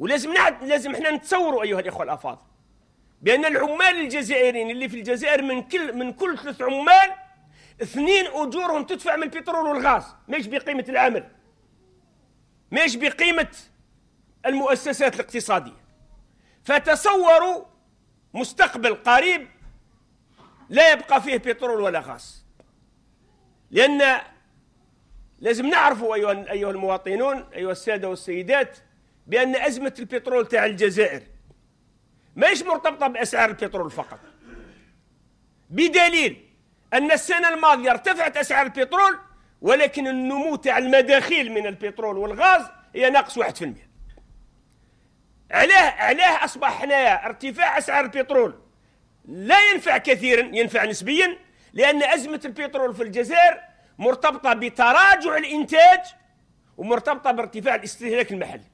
ولازم نعد لازم احنا نتصوروا ايها الاخوه الافاضل بان العمال الجزائريين اللي في الجزائر من كل من كل ثلاث عمال اثنين اجورهم تدفع من البترول والغاز مش بقيمه العمل مش بقيمه المؤسسات الاقتصاديه فتصوروا مستقبل قريب لا يبقى فيه بترول ولا غاز لان لازم نعرفوا ايها ايها المواطنون ايها الساده والسيدات بأن أزمة البترول تاع الجزائر ماهيش مرتبطة بأسعار البترول فقط بدليل أن السنة الماضية ارتفعت أسعار البترول ولكن النمو تاع المداخيل من البترول والغاز هي ناقص 1% علاه علاه أصبح حنايا ارتفاع أسعار البترول لا ينفع كثيرا ينفع نسبيا لأن أزمة البترول في الجزائر مرتبطة بتراجع الإنتاج ومرتبطة بارتفاع الاستهلاك المحلي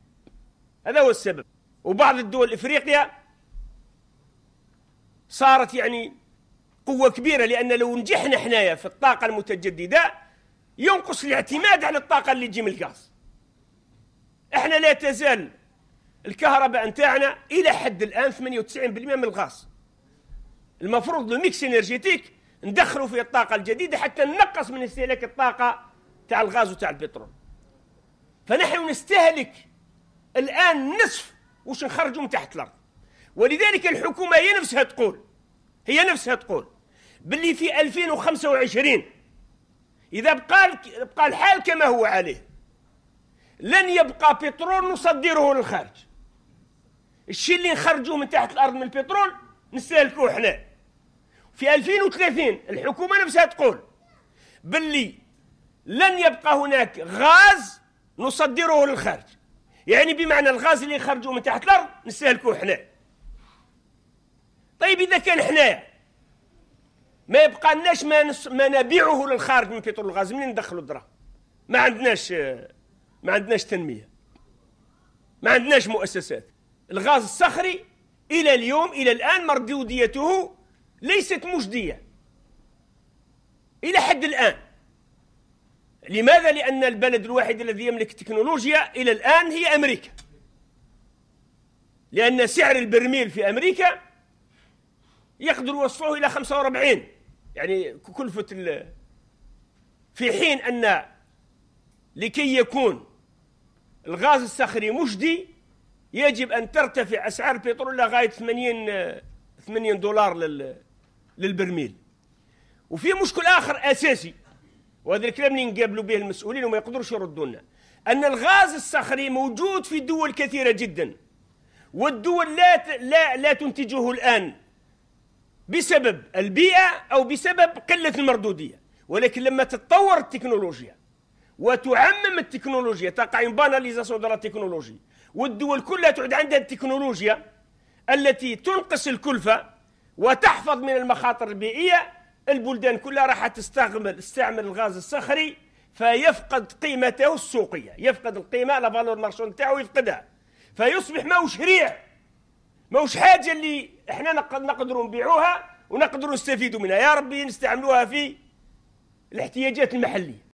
هذا هو السبب وبعض الدول افريقيا صارت يعني قوة كبيرة لأن لو نجحنا حنايا في الطاقة المتجددة ينقص الاعتماد على الطاقة اللي تجي من الغاز احنا لا تزال الكهرباء نتاعنا إلى حد الآن 98% من الغاز المفروض لو ميكس انرجيتيك ندخلوا في الطاقة الجديدة حتى ننقص من استهلاك الطاقة تاع الغاز وتاع البترول فنحن نستهلك الآن نصف واش نخرجوا من تحت الأرض ولذلك الحكومة هي نفسها تقول هي نفسها تقول باللي في 2025 إذا بقى بقى الحال كما هو عليه لن يبقى بترول نصدره للخارج الشيء اللي نخرجوه من تحت الأرض من البترول نستهلكوه احنا في 2030 الحكومة نفسها تقول باللي لن يبقى هناك غاز نصدره للخارج يعني بمعنى الغاز اللي نخرجوه من تحت الارض نستهلكوه حنا طيب اذا كان حنا ما يبقى لناش ما, نس... ما نبيعه للخارج من بترول الغاز منين ندخلوا الدرا ما عندناش ما عندناش تنميه ما عندناش مؤسسات الغاز الصخري الى اليوم الى الان مردوديته ليست مجديه الى حد الان لماذا؟ لأن البلد الوحيد الذي يملك تكنولوجيا إلى الآن هي أمريكا لأن سعر البرميل في أمريكا يقدر يوصله إلى 45 يعني كلفة ال... في حين أن لكي يكون الغاز الصخري مجدي يجب أن ترتفع أسعار البترول لغاية 80 80 دولار للبرميل وفي مشكل آخر أساسي وهذا الكلام اللي نقابلوا به المسؤولين وما يقدروش يردوا لنا أن الغاز الصخري موجود في دول كثيرة جدا والدول لا لا لا تنتجه الآن بسبب البيئة أو بسبب قلة المردودية ولكن لما تتطور التكنولوجيا وتعمم التكنولوجيا تقع باناليزاسيون دو التكنولوجيا تكنولوجي والدول كلها تعد عندها التكنولوجيا التي تنقص الكلفه وتحفظ من المخاطر البيئيه البلدان كلها راح تستعمل استعمل الغاز الصخري فيفقد قيمته السوقيه يفقد القيمه لا فالور مارشون تاعو يفقدها فيصبح ماهوش ريع ماهوش حاجه اللي احنا نقدروا نبيعوها ونقدروا نستفيدوا منها يا ربي نستعملوها في الاحتياجات المحليه